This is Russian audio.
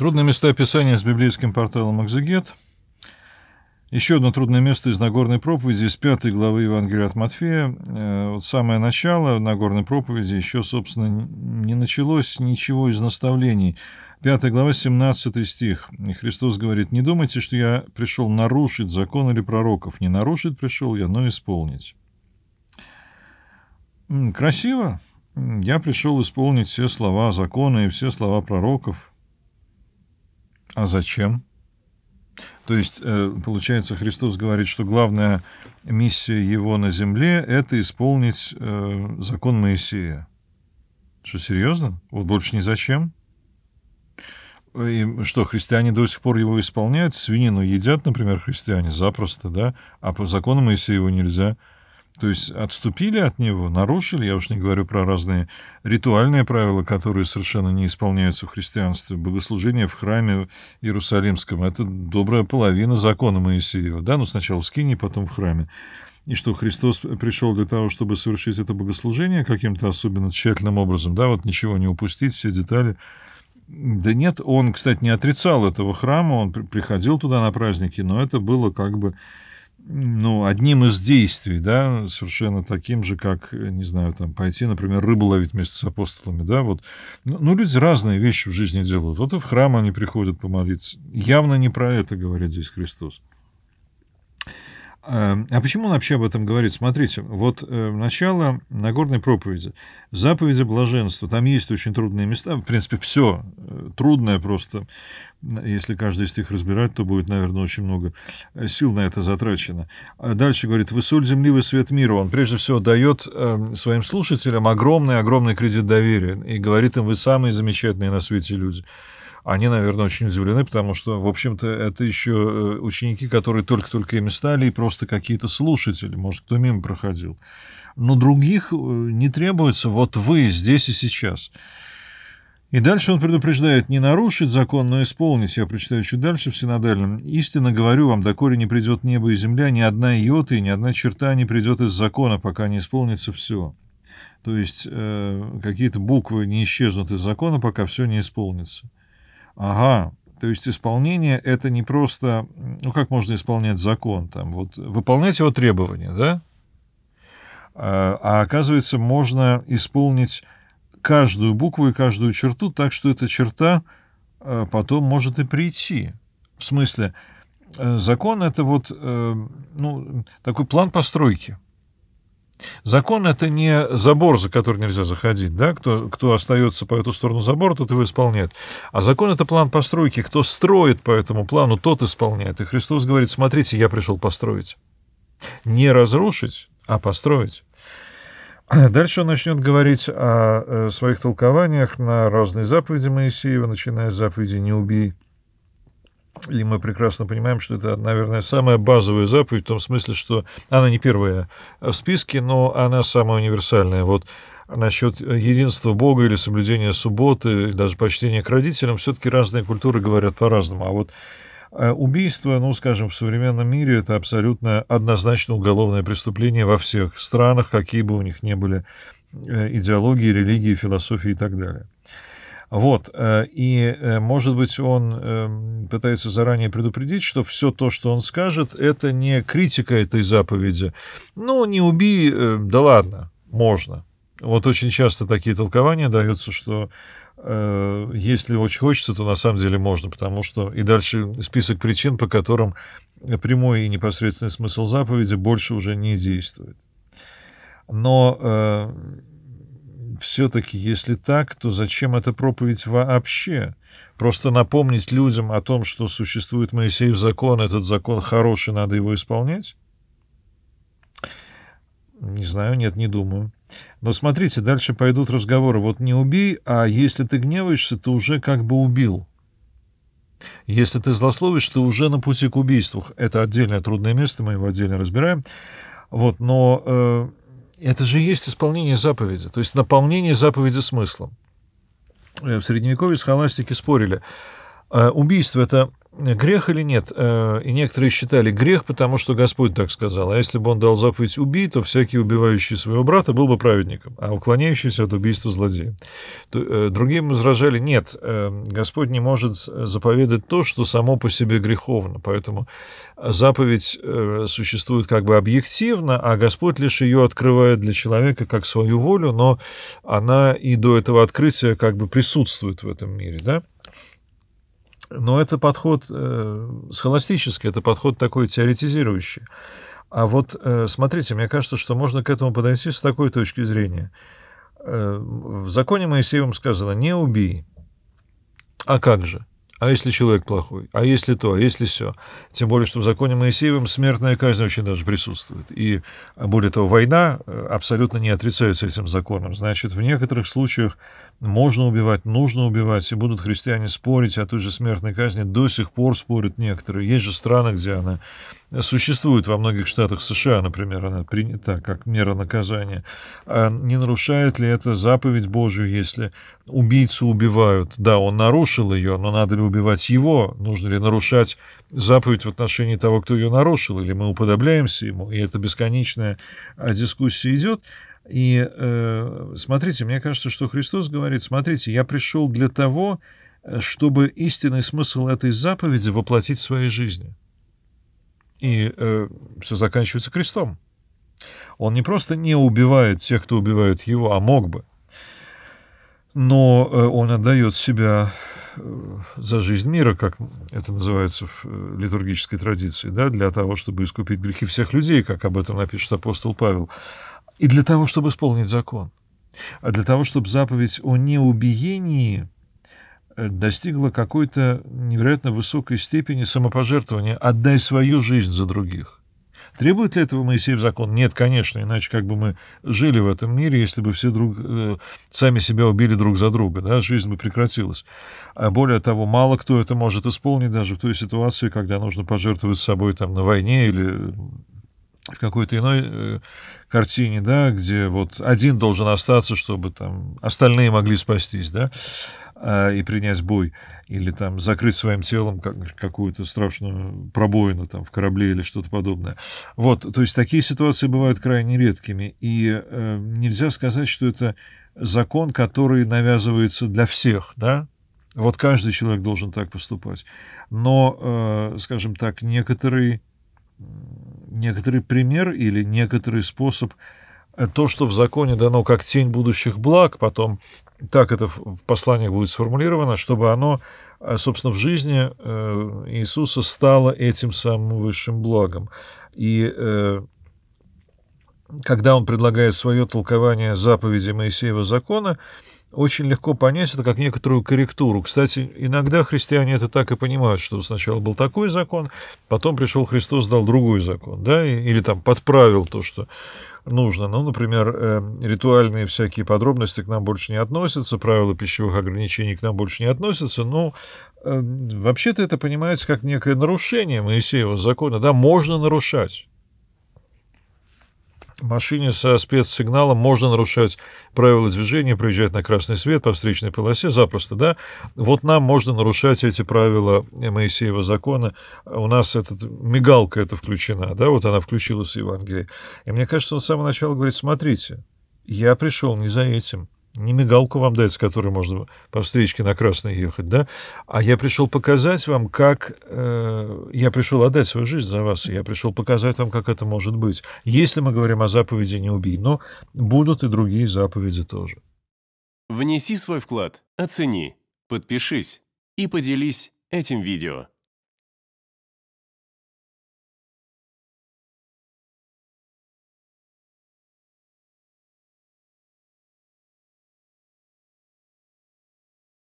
Трудное место описания с библейским порталом «Экзегет». Еще одно трудное место из Нагорной проповеди, из пятой главы Евангелия от Матфея. Э, вот самое начало Нагорной проповеди еще, собственно, не началось ничего из наставлений. Пятая глава, 17 стих. И Христос говорит, «Не думайте, что я пришел нарушить закон или пророков. Не нарушить пришел я, но исполнить». Красиво. Я пришел исполнить все слова закона и все слова пророков – а зачем? То есть, э, получается, Христос говорит, что главная миссия его на земле — это исполнить э, закон Моисея. Что, серьезно? Вот больше ни зачем? И что, христиане до сих пор его исполняют? Свинину едят, например, христиане запросто, да? А по закону Моисея его нельзя. То есть отступили от него, нарушили, я уж не говорю про разные ритуальные правила, которые совершенно не исполняются в христианстве, богослужение в храме Иерусалимском, это добрая половина закона Моисеева, да, Но ну, сначала в скине, потом в храме. И что Христос пришел для того, чтобы совершить это богослужение каким-то особенно тщательным образом, да, вот ничего не упустить, все детали. Да нет, он, кстати, не отрицал этого храма, он приходил туда на праздники, но это было как бы ну, одним из действий, да, совершенно таким же, как, не знаю, там, пойти, например, рыбу ловить вместе с апостолами, да, вот. Ну, ну люди разные вещи в жизни делают. Вот и в храм они приходят помолиться. Явно не про это говорит здесь Христос. Эм, а почему он вообще об этом говорит? Смотрите, вот э, начало Нагорной проповеди, заповеди блаженства, там есть очень трудные места, в принципе, все э, трудное просто, если каждый из них разбирать, то будет, наверное, очень много э, сил на это затрачено. А дальше говорит, вы соль земли, вы свет мира. Он прежде всего дает эм, своим слушателям огромный-огромный кредит доверия и говорит им, вы самые замечательные на свете люди они, наверное, очень удивлены, потому что, в общем-то, это еще э, ученики, которые только-только ими стали, и просто какие-то слушатели, может, кто мимо проходил. Но других э, не требуется вот вы здесь и сейчас. И дальше он предупреждает не нарушить закон, но исполнить. Я прочитаю чуть дальше в синодальном. «Истинно говорю вам, доколе не придет небо и земля, ни одна йота и ни одна черта не придет из закона, пока не исполнится все». То есть э, какие-то буквы не исчезнут из закона, пока все не исполнится. Ага, то есть исполнение — это не просто... Ну, как можно исполнять закон? Там, вот, выполнять его требования, да? А, а оказывается, можно исполнить каждую букву и каждую черту так, что эта черта э, потом может и прийти. В смысле, э, закон — это вот э, ну, такой план постройки — Закон это не забор, за который нельзя заходить, да, кто, кто остается по эту сторону забора, тот его исполняет. А закон это план постройки, кто строит по этому плану, тот исполняет. И Христос говорит, смотрите, я пришел построить. Не разрушить, а построить. Дальше он начнет говорить о э, своих толкованиях на разные заповеди Моисеева, начиная с заповеди «Не убий. И мы прекрасно понимаем, что это, наверное, самая базовая заповедь, в том смысле, что она не первая в списке, но она самая универсальная. Вот насчет единства Бога или соблюдения субботы, или даже почтения к родителям, все-таки разные культуры говорят по-разному. А вот э, убийство, ну, скажем, в современном мире это абсолютно однозначно уголовное преступление во всех странах, какие бы у них ни были э, идеологии, религии, философии и так далее. Вот. Э, и, э, может быть, он эм, пытается заранее предупредить, что все то, что он скажет, это не критика этой заповеди. Ну, не убей, э, да ладно, можно. Вот очень часто такие толкования даются, что э, если очень хочется, то на самом деле можно, потому что и дальше список причин, по которым прямой и непосредственный смысл заповеди больше уже не действует. Но э, все-таки, если так, то зачем эта проповедь вообще? Просто напомнить людям о том, что существует Моисеев закон, этот закон хороший, надо его исполнять? Не знаю, нет, не думаю. Но смотрите, дальше пойдут разговоры. Вот не убей, а если ты гневаешься, ты уже как бы убил. Если ты злословишь, ты уже на пути к убийству. Это отдельное трудное место, мы его отдельно разбираем. Вот, но э, это же есть исполнение заповеди, то есть наполнение заповеди смыслом. Э, в Средневековье схоластики спорили, э, убийство — это грех или нет? Э, и некоторые считали грех, потому что Господь так сказал. А если бы он дал заповедь убить то всякий, убивающий своего брата, был бы праведником, а уклоняющийся от убийства злодея. Э, другим возражали «нет, э, Господь не может заповедать то, что само по себе греховно». Поэтому заповедь существует как бы объективно, а Господь лишь ее открывает для человека как свою волю, но она и до этого открытия как бы присутствует в этом мире. Да? Но это подход э, схоластический, это подход такой теоретизирующий. А вот э, смотрите, мне кажется, что можно к этому подойти с такой точки зрения. Э, в законе Моисеевым сказано «не убей». А как же? А если человек плохой? А если то? А если все? Тем более, что в законе Моисеевым смертная казнь очень даже присутствует. И, а, более того, война э, абсолютно не отрицается этим законом. Значит, в некоторых случаях можно убивать, нужно убивать, и будут христиане спорить о той же смертной казни. До сих пор спорят некоторые. Есть же страны, где она существует во многих штатах США, например, она принята как мера наказания. А не нарушает ли это заповедь Божию, если убийцу убивают? Да, он нарушил ее, но надо ли убивать его? Нужно ли нарушать заповедь в отношении того, кто ее нарушил? Или мы уподобляемся ему? И эта бесконечная а, дискуссия идет. И э, смотрите, мне кажется, что Христос говорит, смотрите, я пришел для того, э, чтобы истинный смысл этой заповеди воплотить в своей жизни. И э, все заканчивается крестом. Он не просто не убивает тех, кто убивает его, а мог бы. Но э, он отдает себя э, за жизнь мира, как это называется в э, литургической традиции, да, для того, чтобы искупить грехи всех людей, как об этом напишет апостол Павел, и для того, чтобы исполнить закон, а для того, чтобы заповедь о неубиении – Э, достигла какой-то невероятно высокой степени самопожертвования «отдай свою жизнь за других». Требует ли этого Моисеев закон? Нет, конечно, иначе как бы мы жили в этом мире, если бы все друг, э, сами себя убили друг за друга, да, жизнь бы прекратилась. А более того, мало кто это может исполнить даже в той ситуации, когда нужно пожертвовать собой там на войне или в какой-то иной э, картине, да, где вот один должен остаться, чтобы там остальные могли спастись, да. А, и принять бой, или там закрыть своим телом как, какую-то страшную пробоину там в корабле или что-то подобное. Вот, то есть такие ситуации бывают крайне редкими, и э, нельзя сказать, что это закон, который навязывается для всех, да, вот каждый человек должен так поступать. Но, э, скажем так, некоторые некоторый пример или некоторый способ, э, то, что в законе дано как тень будущих благ, потом так это в посланиях будет сформулировано, чтобы оно, э, собственно, в жизни э, Иисуса стало этим самым высшим благом. И э, когда он предлагает свое толкование заповеди Моисеева закона, очень легко понять это как некоторую корректуру. Кстати, иногда христиане это так и понимают, что сначала был такой закон, потом пришел Христос, дал другой закон, да, или там подправил то, что нужно. Ну, например, э, ритуальные всякие подробности к нам больше не относятся, правила пищевых ограничений к нам больше не относятся, но э, вообще-то это понимается как некое нарушение Моисеева закона, да, можно нарушать машине со спецсигналом можно нарушать правила движения, приезжать на красный свет по встречной полосе запросто, да? Вот нам можно нарушать эти правила Моисеева закона. У нас этот, мигалка это включена, да? Вот она включилась в Евангелии. И мне кажется, он с самого начала говорит, смотрите, я пришел не за этим не мигалку вам дать, с которой можно по встречке на красный ехать, да, а я пришел показать вам, как... Э, я пришел отдать свою жизнь за вас, я пришел показать вам, как это может быть. Если мы говорим о заповеди «не убей», но будут и другие заповеди тоже. Внеси свой вклад, оцени, подпишись и поделись этим видео.